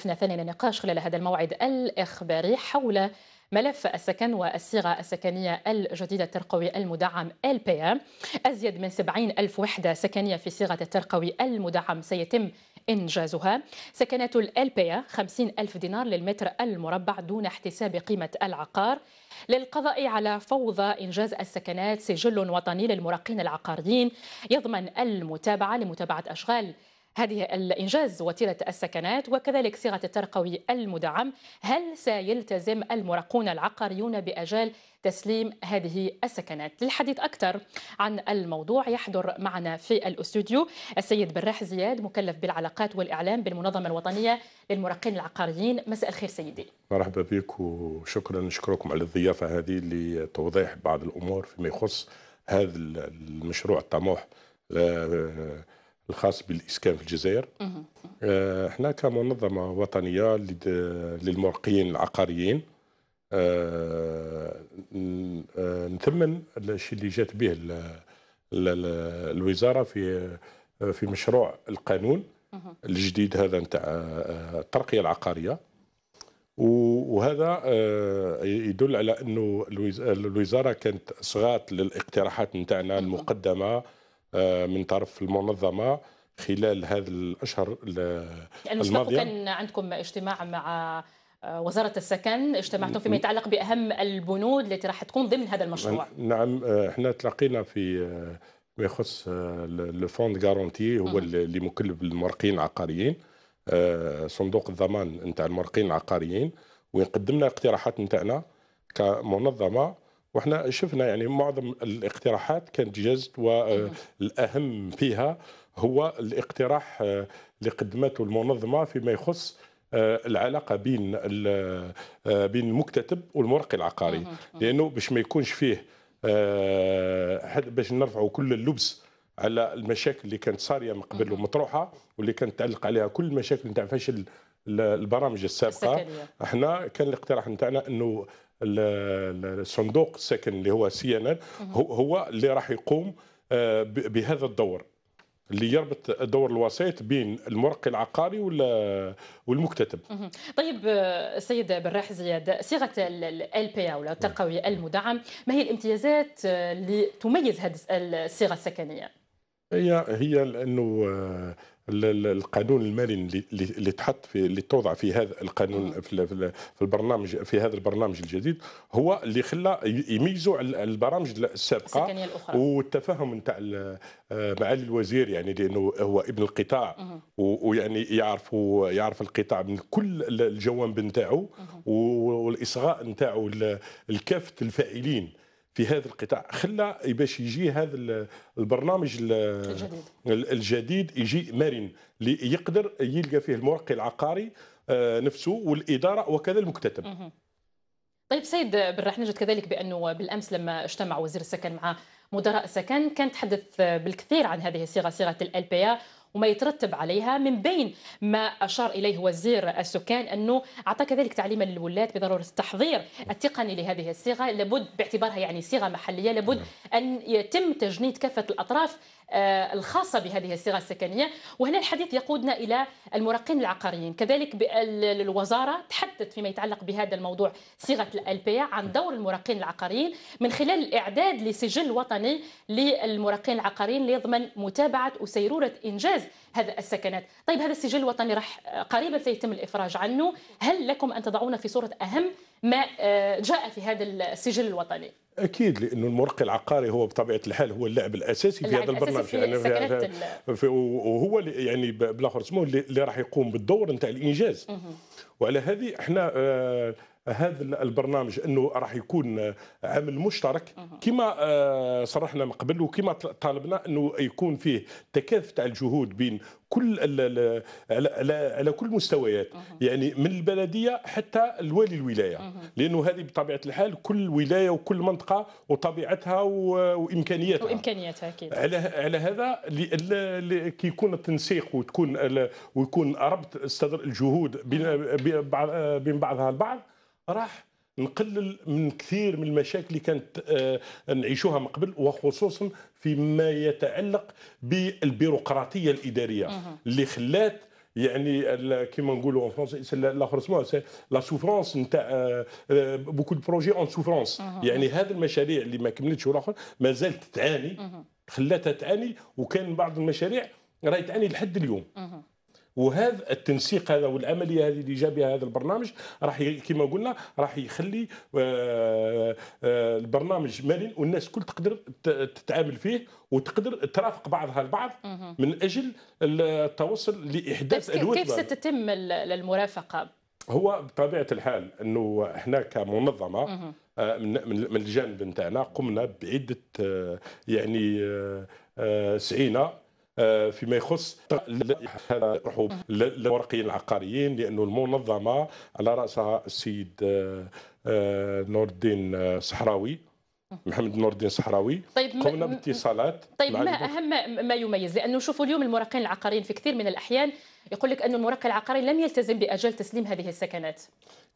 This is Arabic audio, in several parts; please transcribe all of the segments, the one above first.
ضيفنا ثاني للنقاش خلال هذا الموعد الإخباري حول ملف السكن والصيغة السكنية الجديدة الترقوي المدعم البيا أزيد من 70 ألف وحدة سكنية في صيغة الترقوي المدعم سيتم إنجازها سكنات الألبية 50 ألف دينار للمتر المربع دون احتساب قيمة العقار للقضاء على فوضى إنجاز السكنات سجل وطني للمراقين العقاريين يضمن المتابعة لمتابعة أشغال هذه الإنجاز وتيرة السكنات وكذلك صيغة الترقوي المدعم هل سيلتزم المراقون العقاريون بأجال تسليم هذه السكنات للحديث أكثر عن الموضوع يحضر معنا في الأستوديو السيد براح زياد مكلف بالعلاقات والإعلام بالمنظمة الوطنية للمراقين العقاريين مساء الخير سيدي مرحبا بك وشكرا نشكركم على الضيافة هذه لتوضيح بعض الأمور فيما يخص هذا المشروع الطموح آه، الخاص بالاسكان في الجزائر آه، احنا كمنظمه وطنيه للمرقيين العقاريين آه، آه، نثمن الشيء اللي جات به الوزاره في في مشروع القانون الجديد هذا نتاع الترقيه العقاريه وهذا يدل على انه الوزاره كانت صغات للاقتراحات نتاعنا المقدمه آه، من طرف المنظمه خلال هذه الاشهر يعني الماضيه كان عندكم اجتماع مع آه، وزارة السكن اجتمعتم فيما يتعلق بأهم البنود التي راح تكون ضمن هذا المشروع نعم, نعم، آه، احنا تلاقينا في ما يخص لو فوند غارونتي هو اللي مكلف بالمرقين العقاريين صندوق الضمان نتاع المرقين العقاريين وين قدمنا اقتراحات نتاعنا كمنظمه واحنا شفنا يعني معظم الاقتراحات كانت جازت والاهم آه، فيها هو الاقتراح اللي آه، قدمته المنظمه فيما يخص آه، العلاقه بين بين المكتتب والمرقي العقاري لانه باش ما يكونش فيه باش نرفعوا كل اللبس على المشاكل اللي كانت صاريه من قبل ومطروحه واللي كانت تعلق عليها كل المشاكل نتاع فشل البرامج السابقه احنا كان الاقتراح نتاعنا انه الصندوق الساكن اللي هو سي ان ان هو اللي راح يقوم آه، بهذا الدور اللي يربط دور الوسيط بين المرقي العقاري والمكتتب. طيب السيد براح زياد صيغه ال بي او نعم. التقوي المدعم ما هي الامتيازات اللي تميز هذه الصيغه السكنيه؟ هي هي لانه آه، القانون المالي اللي تحط في اللي توضع في هذا القانون في البرنامج في هذا البرنامج الجديد هو اللي خلى يميزوا على البرامج السابقه والتفاهم نتاع آه، معالي الوزير يعني لانه هو ابن القطاع ويعني يعرف يعرف القطاع من كل الجوانب نتاعو والاصغاء نتاعو لكافه الفاعلين في هذا القطاع خلى باش يجي هذا البرنامج الجديد, الجديد يجي مرن اللي يقدر يلقى فيه المرقي العقاري آه، نفسه والاداره وكذا المكتتب طيب سيد بالراح نجد كذلك بانه بالامس لما اجتمع وزير السكن مع مدراء السكن كان تحدث بالكثير عن هذه الصيغه صيغه ال بي وما يترتب عليها من بين ما اشار اليه وزير السكان انه اعطى كذلك تعليما للولاة بضروره التحضير التقني لهذه الصيغه لابد باعتبارها يعني صيغه محليه لابد نعم. ان يتم تجنيد كافه الاطراف آه، الخاصة بهذه الصيغة السكنية وهنا الحديث يقودنا إلى المراقين العقاريين كذلك الوزارة تحدث فيما يتعلق بهذا الموضوع صيغة البيع عن دور المراقين العقاريين من خلال الإعداد لسجل وطني للمراقين العقاريين ليضمن متابعة وسيرورة إنجاز هذا السكنات طيب هذا السجل الوطني راح قريبا سيتم الإفراج عنه هل لكم أن تضعونا في صورة أهم ما آه، جاء في هذا السجل الوطني اكيد لانه المرقي العقاري هو بطبيعه الحال هو اللاعب الاساسي في هذا البرنامج في يعني في, في, في وهو يعني بالاخر اسمه اللي راح يقوم بالدور نتاع الانجاز وعلى هذه احنا آه هذا البرنامج انه راح يكون عمل مشترك كما آه، صرحنا من قبل وكما طالبنا انه يكون فيه تكاثف تاع الجهود بين كل على, على, كل المستويات يعني من البلديه حتى الوالي الولايه لانه هذه بطبيعه الحال كل ولايه وكل منطقه وطبيعتها وامكانياتها وامكانياتها اكيد على على هذا كي يكون التنسيق وتكون ويكون ربط الجهود بين بعضها البعض راح نقلل من كثير من المشاكل اللي كانت آه، نعيشوها من قبل وخصوصا فيما يتعلق بالبيروقراطيه الاداريه اللي خلات يعني كيما نقولوا اون فرونسي لاخر سي لا سوفرونس نتاع بوكو دو بروجي اون سوفرونس يعني هذه المشاريع اللي ما كملتش والاخر ما زالت تعاني خلاتها تعاني وكان بعض المشاريع راهي تعاني لحد اليوم وهذا التنسيق هذا والعمليه هذه اللي جا بها هذا البرنامج راح كما قلنا راح يخلي آه، آه، البرنامج مالي والناس كل تقدر تتعامل فيه وتقدر ترافق بعضها البعض من اجل التوصل لاحداث الوثبه كيف ستتم المرافقه هو بطبيعه الحال انه احنا كمنظمه آه، من الجانب نتاعنا قمنا بعده يعني سعينا آه، فيما يخص الرحوب للورقيين العقاريين لأن المنظمة على رأسها السيد آه، آه، نور الدين صحراوي محمد نور الدين صحراوي طيب قمنا باتصالات طيب ما اهم ما يميز لانه شوفوا اليوم المراقين العقاريين في كثير من الاحيان يقول لك أن المركب العقاري لم يلتزم بأجل تسليم هذه السكنات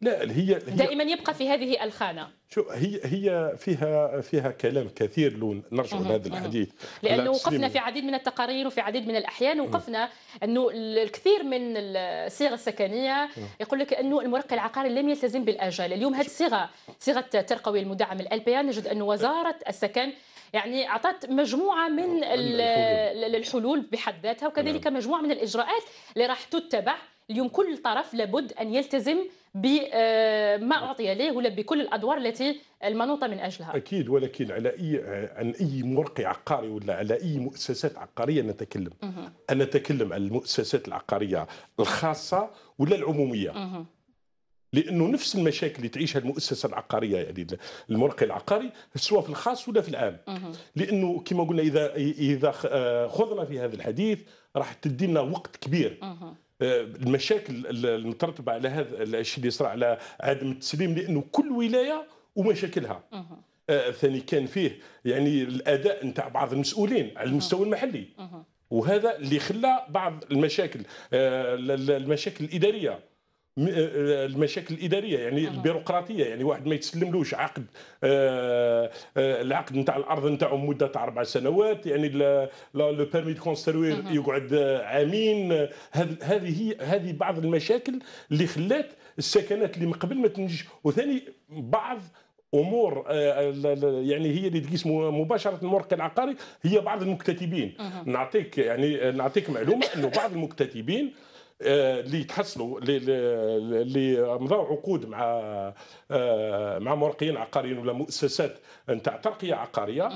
لا هي, هي دائما يبقى في هذه الخانة شو هي هي فيها فيها كلام كثير لو نرجع لهذا الحديث لأنه وقفنا في عديد من التقارير وفي عديد من الأحيان وقفنا أنه الكثير من الصيغ السكنية يقول لك أنه المرقي العقاري لم يلتزم بالأجل اليوم هذه الصيغة صيغة ترقوي المدعم الألبيان نجد أن وزارة السكن يعني اعطت مجموعه من الحلول بحد ذاتها وكذلك نعم. مجموعه من الاجراءات اللي راح تتبع اليوم كل طرف لابد ان يلتزم بما آه، اعطي له ولا بكل الادوار التي المنوطه من اجلها. اكيد ولكن على اي عن اي مرقي عقاري ولا على اي مؤسسات عقاريه نتكلم. انا نتكلم عن المؤسسات العقاريه الخاصه ولا العموميه. لانه نفس المشاكل اللي تعيشها المؤسسه العقاريه يعني المرقي العقاري سواء في الخاص ولا في العام لانه كما قلنا اذا اذا خضنا آه، في هذا الحديث راح تدي لنا وقت كبير آه، المشاكل المترتبه على هذا الشيء اللي صار على عدم التسليم لانه كل ولايه ومشاكلها آه، ثاني كان فيه يعني الاداء نتاع بعض المسؤولين على المستوى المحلي وهذا اللي خلى بعض المشاكل المشاكل الاداريه آه، آه، المشاكل الاداريه يعني البيروقراطيه يعني واحد ما يتسلملوش عقد آه، العقد نتاع الارض نتاعو مده اربع سنوات يعني لو بيرمي دو كونستروير يقعد عامين هذه هذه بعض المشاكل اللي خلات السكنات اللي من قبل ما تنجيش وثاني بعض امور يعني هي اللي تقيس مباشره المرقى العقاري هي بعض المكتتبين نعطيك يعني نعطيك معلومه انه بعض المكتتبين آه، اللي يتحصلوا اللي مضوا عقود مع آه، مع مرقيين عقاريين ولا مؤسسات نتاع ترقيه عقاريه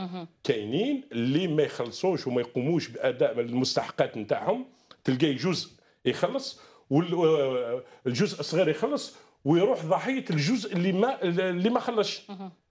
كاينين اللي ما يخلصوش وما يقوموش باداء المستحقات نتاعهم تلقاي جزء يخلص والجزء آه، الصغير يخلص ويروح ضحيه الجزء اللي ما اللي ما خلصش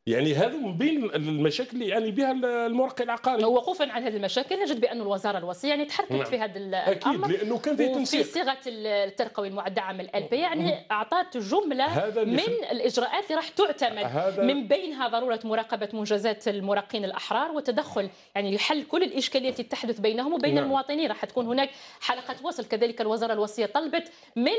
يعني هذا من بين المشاكل اللي يعني بها المرقي العقاري وقوفا على هذه المشاكل نجد بان الوزاره الوصيه يعني تحركت نعم. في هذا الامر اكيد لانه كان في تنسيق في صيغه الترقوي المعدة عام 2000 يعني اعطت جمله هذا من الاجراءات اللي راح تعتمد هذا من بينها ضروره مراقبه منجزات المراقين الاحرار والتدخل يعني لحل كل الاشكاليات التي تحدث بينهم وبين نعم. المواطنين راح تكون هناك حلقه وصل كذلك الوزاره الوصيه طلبت من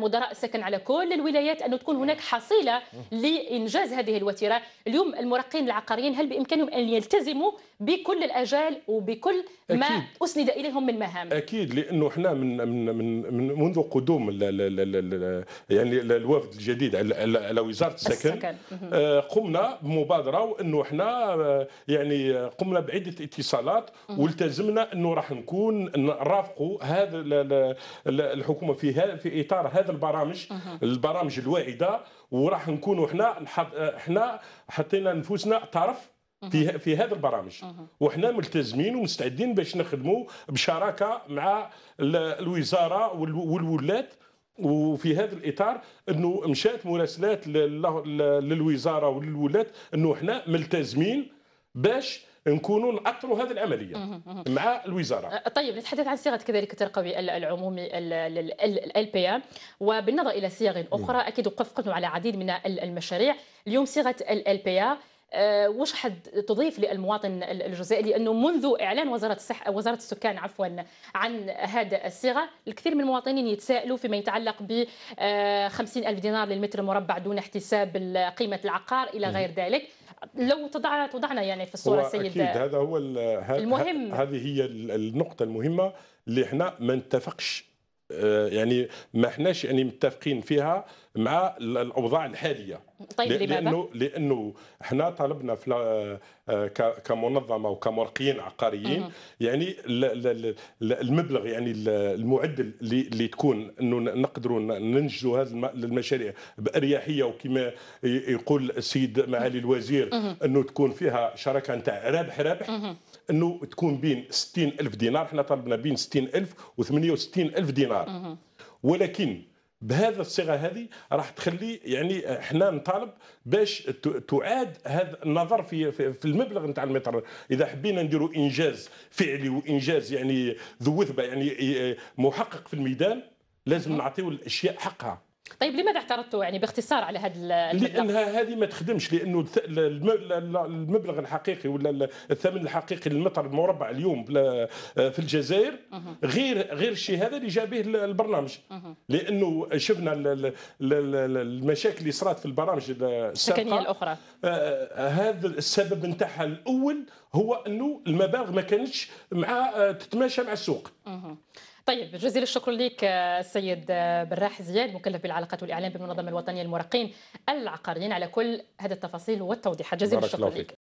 مدراء السكن على كل الولايات انه تكون هناك حصيله لانجاز هذه الوتيره اليوم المراقبين العقاريين هل بامكانهم ان يلتزموا بكل الاجال وبكل ما أكيد. اسند اليهم من مهام اكيد لانه احنا من من من, من منذ قدوم الـ الـ الـ الـ يعني الوفد الجديد على وزاره السكن, السكن. آه، قمنا بمبادره وانه احنا آه، يعني آه، قمنا بعده اتصالات والتزمنا انه راح نكون نرافقوا هذا الحكومه في في اطار هذا البرامج البرامج الواعده وراح نكونوا احنا احنا حطينا نفوسنا طرف في في هذه البرامج وحنا ملتزمين ومستعدين باش نخدموا بشراكه مع الوزاره والولات وفي هذا الاطار انه مشات مراسلات للوزاره وللولات انه حنا ملتزمين باش نكونوا نأطروا هذه العمليه مع الوزاره طيب نتحدث عن صيغه كذلك الترقوي العمومي ال بي ام وبالنظر الى صيغ اخرى اكيد وقفنا على عديد من المشاريع اليوم صيغه ال بي ام وش حد تضيف للمواطن الجزائري لانه منذ اعلان وزاره الصحه وزاره السكان عفوا عن هذا الصيغه الكثير من المواطنين يتساءلوا فيما يتعلق ب 50 الف دينار للمتر المربع دون احتساب قيمه العقار الى غير ذلك لو تضعنا تضعنا يعني في الصوره السيده أكيد هذا هو المهم هذه هي النقطه المهمه اللي احنا ما نتفقش آه، يعني ما احناش يعني متفقين فيها مع الاوضاع الحاليه طيب لأنه لماذا؟ لانه لانه احنا طالبنا في آه، كمنظمه وكمرقيين عقاريين يعني المبلغ يعني المعدل اللي تكون انه نقدروا ننجزوا هذه المشاريع باريحيه وكما يقول السيد معالي الوزير انه تكون فيها شراكه نتاع رابح رابح انه تكون بين 60 الف دينار احنا طلبنا بين 60 الف و 68 الف دينار ولكن بهذا الصيغه هذه راح تخلي يعني احنا نطالب باش تعاد هذا النظر في في المبلغ نتاع المتر اذا حبينا نديروا انجاز فعلي وانجاز يعني ذو وثبه يعني إيه، إيه، محقق في الميدان لازم نعطيو الاشياء حقها طيب لماذا اعترضتوا يعني باختصار على هذا المبلغ؟ لانها هذه ما تخدمش لانه المبلغ الحقيقي ولا الثمن الحقيقي للمتر المربع اليوم في الجزائر غير غير الشيء هذا اللي به البرنامج لانه شفنا المشاكل اللي صارت في البرامج السكنيه الاخرى آه، هذا السبب نتاعها الاول هو انه المبالغ ما كانتش مع آه، تتماشى مع السوق طيب جزيل الشكر لك السيد آه، آه، براح زياد مكلف بالعلاقات والاعلام بالمنظمه الوطنيه للمراقبين العقاريين على كل هذه التفاصيل والتوضيحات جزيل الشكر لك